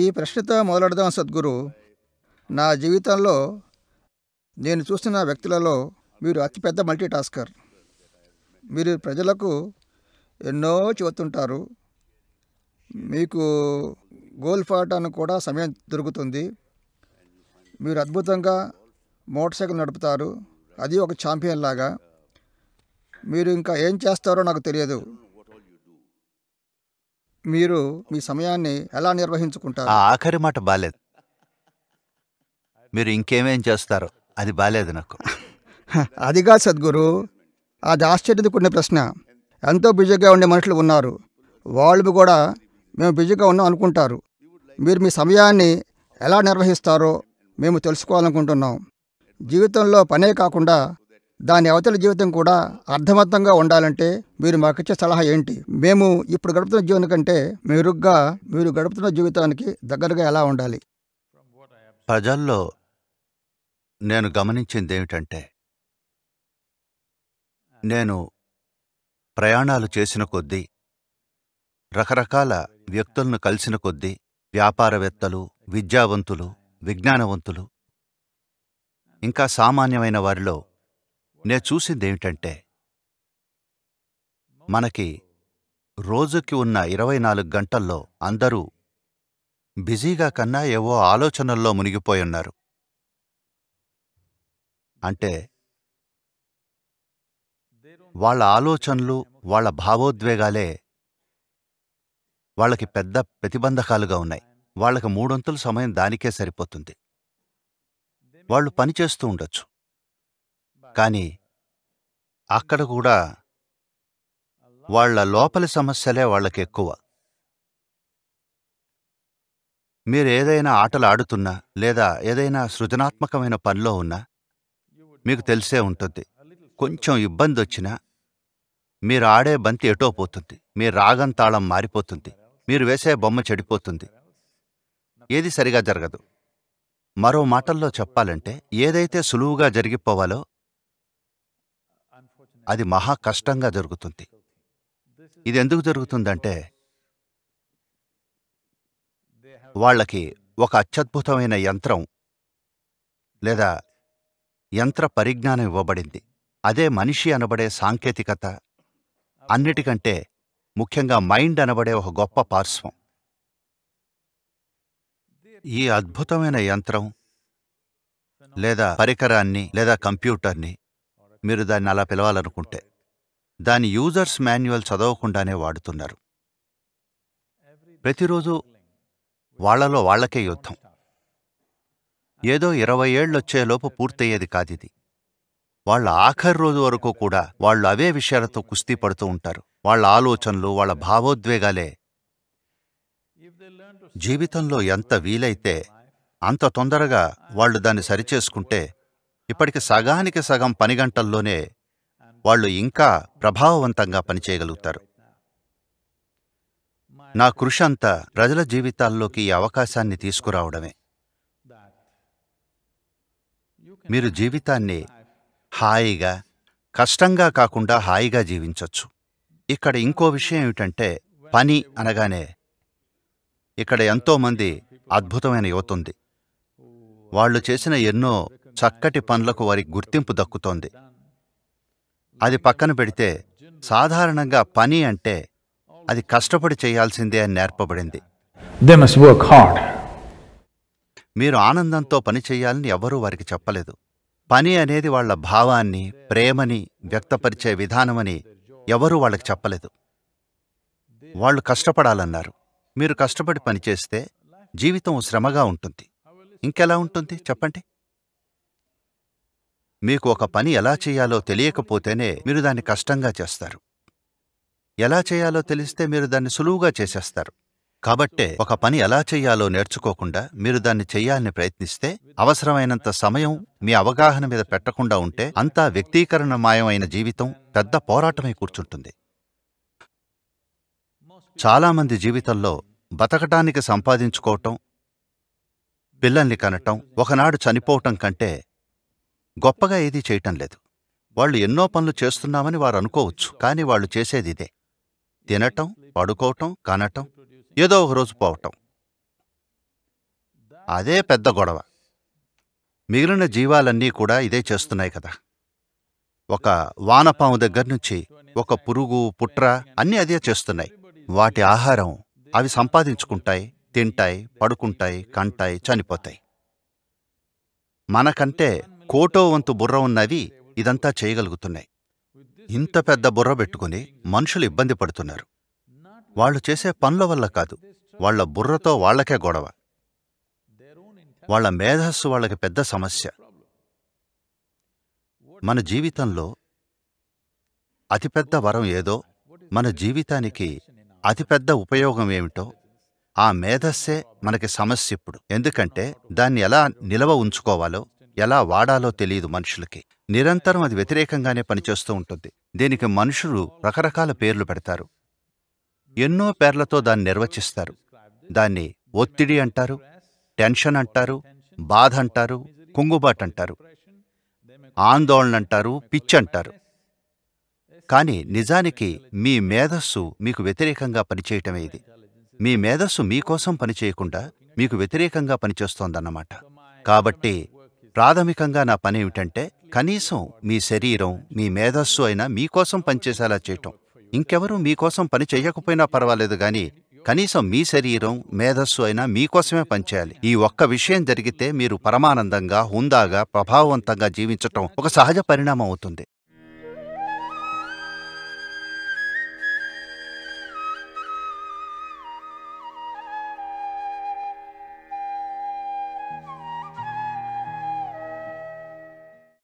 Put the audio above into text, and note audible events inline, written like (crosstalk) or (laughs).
ఈ ప్రశ్నతో మొదలడదాం సద్గురు నా జీవితంలో నేను చూసిన వ్యక్తులలో మీరు అతిపెద్ద మల్టీ టాస్కర్ మీరు ప్రజలకు ఎన్నో చూస్తుంటారు మీకు గోల్ ఫాటానికి కూడా సమయం దొరుకుతుంది మీరు అద్భుతంగా మోటార్ సైకిల్ నడుపుతారు అది ఒక ఛాంపియన్ లాగా మీరు ఇంకా ఏం చేస్తారో నాకు తెలియదు మీరు మీ సమయాన్ని ఎలా నిర్వహించుకుంటారు ఆఖరి మాట బాలేదు మీరు ఇంకేమేం చేస్తారు అది బాలేదు నాకు (laughs) అదిగా సద్గురు అది ఆశ్చర్యకున్న ప్రశ్న ఎంతో బిజీగా ఉండే మనుషులు ఉన్నారు వాళ్ళు కూడా మేము బిజీగా ఉన్నాం అనుకుంటారు మీరు మీ సమయాన్ని ఎలా నిర్వహిస్తారో మేము తెలుసుకోవాలనుకుంటున్నాం జీవితంలో పనే కాకుండా దాని అవతల జీవితం కూడా అర్థవంతంగా ఉండాలంటే మీరు మాకిచ్చే సలహా ఏంటి మేము ఇప్పుడు గడుపుతున్న జీవనం కంటే మెరుగ్గా మీరు గడుపుతున్న జీవితానికి దగ్గరగా ఎలా ఉండాలి ప్రజల్లో నేను గమనించింది ఏమిటంటే నేను ప్రయాణాలు చేసిన కొద్దీ రకరకాల వ్యక్తులను కలిసిన కొద్దీ వ్యాపారవేత్తలు విద్యావంతులు విజ్ఞానవంతులు ఇంకా సామాన్యమైన వారిలో నేను చూసిందేమిటంటే మనకి రోజుకి ఉన్న ఇరవై నాలుగు గంటల్లో అందరూ బిజీగా కన్నా ఏవో ఆలోచనల్లో మునిగిపోయున్నారు అంటే వాళ్ళ ఆలోచనలు వాళ్ళ భావోద్వేగాలే వాళ్ళకి పెద్ద ప్రతిబంధకాలుగా ఉన్నాయి వాళ్ళకి మూడొంతుల సమయం దానికే సరిపోతుంది వాళ్ళు పనిచేస్తూ ఉండొచ్చు కానీ అక్కడ కూడా వాళ్ల లోపలి సమస్యలే వాళ్ళకి ఎక్కువ మీరు ఏదైనా ఆటలు ఆడుతున్నా లేదా ఏదైనా సృజనాత్మకమైన పనిలో ఉన్నా మీకు తెలిసే ఉంటుంది కొంచెం ఇబ్బంది వచ్చినా మీరు ఆడే బంతి ఎటో పోతుంది మీ రాగం తాళం మారిపోతుంది మీరు వేసే బొమ్మ చెడిపోతుంది ఏది సరిగా జరగదు మరో మాటల్లో చెప్పాలంటే ఏదైతే సులువుగా జరిగిపోవాలో అది మహా కష్టంగా జరుగుతుంది ఇది ఎందుకు జరుగుతుందంటే వాళ్ళకి ఒక అత్యద్భుతమైన యంత్రం లేదా యంత్ర పరిజ్ఞానం ఇవ్వబడింది అదే మనిషి అనబడే సాంకేతికత అన్నిటికంటే ముఖ్యంగా మైండ్ అనబడే ఒక గొప్ప పార్శ్వం ఈ అద్భుతమైన యంత్రం లేదా పరికరాన్ని లేదా కంప్యూటర్ని మీరు దాన్ని అలా పిలవాలనుకుంటే దాని యూజర్స్ మాన్యువల్ చదవకుండానే వాడుతున్నారు ప్రతిరోజు వాళ్లలో వాళ్లకే యుద్ధం ఏదో ఇరవై ఏళ్ళొచ్చేలోపు పూర్తయ్యేది కాదిది వాళ్ళ ఆఖరి రోజు వరకు కూడా వాళ్ళు అవే విషయాలతో కుస్తీ పడుతూ ఉంటారు వాళ్ళ ఆలోచనలు వాళ్ళ భావోద్వేగాలే జీవితంలో ఎంత వీలైతే అంత తొందరగా వాళ్ళు దాన్ని సరిచేసుకుంటే ఇప్పటికి సగానికి సగం పని గంటల్లోనే వాళ్ళు ఇంకా ప్రభావవంతంగా పనిచేయగలుగుతారు నా కృషి అంతా ప్రజల జీవితాల్లోకి ఈ అవకాశాన్ని తీసుకురావడమే మీరు జీవితాన్ని హాయిగా కష్టంగా కాకుండా హాయిగా జీవించవచ్చు ఇక్కడ ఇంకో విషయం ఏమిటంటే పని అనగానే ఇక్కడ ఎంతోమంది అద్భుతమైన యువత ఉంది వాళ్ళు చేసిన ఎన్నో చక్కటి పనులకు వారి గుర్తింపు దక్కుతోంది అది పక్కన పెడితే సాధారణంగా పని అంటే అది కష్టపడి చేయాల్సిందే అని నేర్పబడింది మీరు ఆనందంతో పని చేయాలని ఎవరూ వారికి చెప్పలేదు పని అనేది వాళ్ల భావాన్ని ప్రేమని వ్యక్తపరిచే విధానమని ఎవరూ వాళ్ళకి చెప్పలేదు వాళ్ళు కష్టపడాలన్నారు మీరు కష్టపడి పనిచేస్తే జీవితం శ్రమగా ఉంటుంది ఇంకెలా ఉంటుంది చెప్పండి మీకు ఒక పని ఎలా చేయాలో తెలియకపోతేనే మీరు దాన్ని కష్టంగా చేస్తారు ఎలా చేయాలో తెలిస్తే మీరు దాన్ని సులువుగా చేసేస్తారు కాబట్టే ఒక పని ఎలా చేయాలో నేర్చుకోకుండా మీరు దాన్ని చేయాలని ప్రయత్నిస్తే అవసరమైనంత సమయం మీ అవగాహన మీద పెట్టకుండా ఉంటే అంతా వ్యక్తీకరణ మాయమైన జీవితం పెద్ద పోరాటమై కూర్చుంటుంది చాలామంది జీవితంలో బతకటానికి సంపాదించుకోవటం పిల్లల్ని కనటం ఒకనాడు చనిపోవటం కంటే గొప్పగా ఏదీ చేయటం లేదు వాళ్ళు ఎన్నో పనులు చేస్తున్నామని వారు అనుకోవచ్చు కానీ వాళ్ళు చేసేది ఇదే తినటం పడుకోవటం కనటం ఏదో ఒకరోజు పోవటం అదే పెద్ద గొడవ మిగిలిన జీవాలన్నీ కూడా ఇదే చేస్తున్నాయి కదా ఒక వానపాము దగ్గర నుంచి ఒక పురుగు పుట్ర అన్నీ అదే చేస్తున్నాయి వాటి ఆహారం అవి సంపాదించుకుంటాయి తింటాయి పడుకుంటాయి కంటాయి చనిపోతాయి మనకంటే కోటోవంతు వంతు బుర్ర ఉన్నవి ఇదంతా చేయగలుగుతున్నాయి ఇంత పెద్ద బుర్ర పెట్టుకుని మనుషులు ఇబ్బంది పడుతున్నారు వాళ్ళు చేసే పనుల వల్ల కాదు వాళ్ల బుర్రతో వాళ్లకే గొడవ వాళ్ల మేధస్సు వాళ్ళకి పెద్ద సమస్య మన జీవితంలో అతిపెద్ద వరం ఏదో మన జీవితానికి అతిపెద్ద ఉపయోగం ఏమిటో ఆ మేధస్సే మనకి సమస్య ఇప్పుడు ఎందుకంటే దాన్ని ఎలా నిలవ ఉంచుకోవాలో ఎలా వాడాలో తెలియదు మనుషులకి నిరంతరం అది వ్యతిరేకంగానే పనిచేస్తూ ఉంటుంది దీనికి మనుషులు రకరకాల పేర్లు పెడతారు ఎన్నో పేర్లతో దాన్ని నిర్వచిస్తారు దాన్ని ఒత్తిడి అంటారు టెన్షన్ అంటారు బాధ అంటారు కుంగుబాటు అంటారు ఆందోళన అంటారు పిచ్ అంటారు కానీ నిజానికి మీ మేధస్సు మీకు వ్యతిరేకంగా పనిచేయటమే ఇది మీ మేధస్సు మీకోసం పనిచేయకుండా మీకు వ్యతిరేకంగా పనిచేస్తోందన్నమాట కాబట్టి ప్రాథమికంగా నా పని ఏమిటంటే కనీసం మీ శరీరం మీ మేధస్సు అయినా మీకోసం పనిచేసేలా చేయటం ఇంకెవరూ మీకోసం పని చేయకపోయినా పర్వాలేదు కానీ కనీసం మీ శరీరం మేధస్సు అయినా మీకోసమే పనిచేయాలి ఈ ఒక్క విషయం జరిగితే మీరు పరమానందంగా హుందాగా ప్రభావవంతంగా జీవించటం ఒక సహజ పరిణామం అవుతుంది